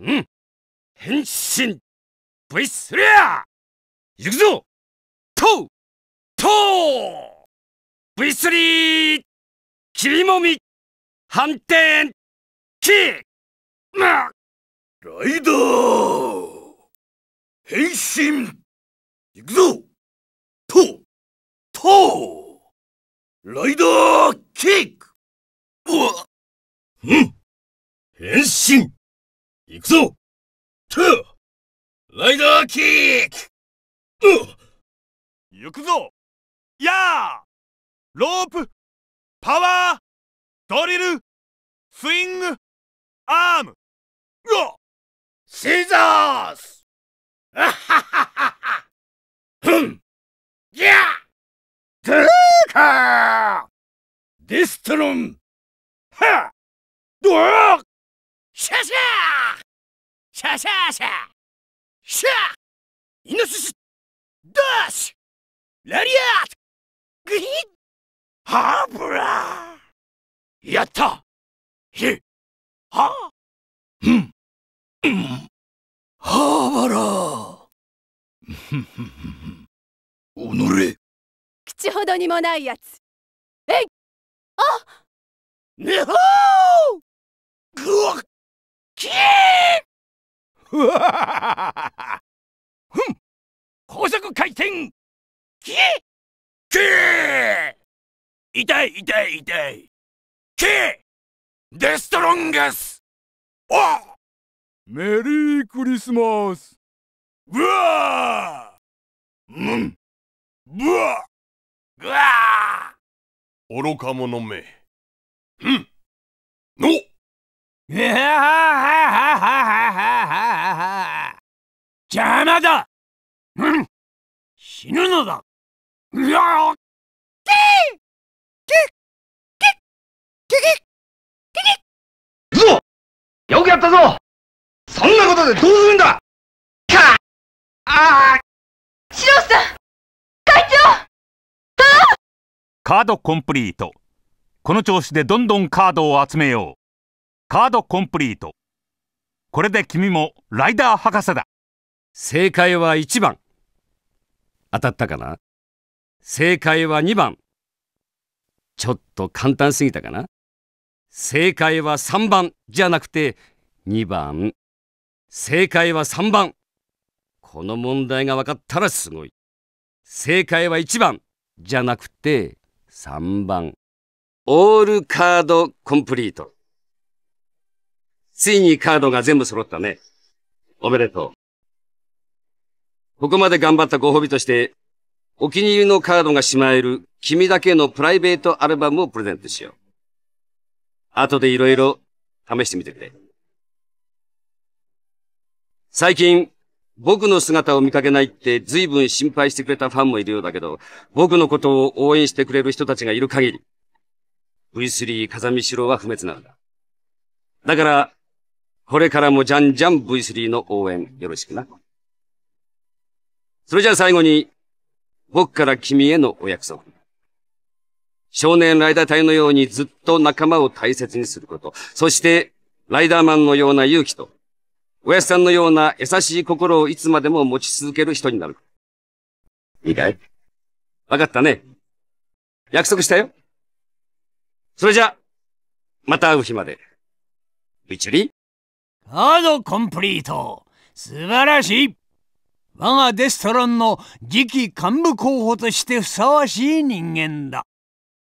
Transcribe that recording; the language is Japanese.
うん変身 V3 行くぞとと V3 霧もみ反転キックライダー変身行くぞととライダーキックうわうん変身行くぞトゥライダーキックう行くぞヤーロープパワードリルスイングアームうシーザースあはハはハフンギャトゥーカーディストロンハッドアーシャシャャシャシャシャイノシシダッシュラリアートグリッハーブラーやったうんうんハーラーお口ほどにもないやつえいあねほーっきーふわふん高速回転キキ痛い痛い痛いキデストロンゲスおメリークリスマスブワームンブワーグワー愚か者めうんのまだうん死ぬのだうわよくやったぞそんなことでどうするんだかあさん会長カードコンプリートこの調子でどんどんカードを集めようカードコンプリートこれで君もライダー博士だ正解は1番。当たったかな正解は2番。ちょっと簡単すぎたかな正解は3番じゃなくて2番。正解は3番。この問題が分かったらすごい。正解は1番じゃなくて3番。オールカードコンプリート。ついにカードが全部揃ったね。おめでとう。ここまで頑張ったご褒美として、お気に入りのカードがしまえる君だけのプライベートアルバムをプレゼントしよう。後でいろいろ試してみてくれ。最近、僕の姿を見かけないって随分心配してくれたファンもいるようだけど、僕のことを応援してくれる人たちがいる限り、V3 風見四郎は不滅なんだ。だから、これからもじゃんじゃん V3 の応援よろしくな。それじゃあ最後に、僕から君へのお約束。少年ライダー隊のようにずっと仲間を大切にすること。そして、ライダーマンのような勇気と、おやすさんのような優しい心をいつまでも持ち続ける人になる。いいかいわかったね。約束したよ。それじゃ、また会う日まで。ビチュリーカードコンプリート素晴らしい我がデストロンの次期幹部候補としてふさわしい人間だ。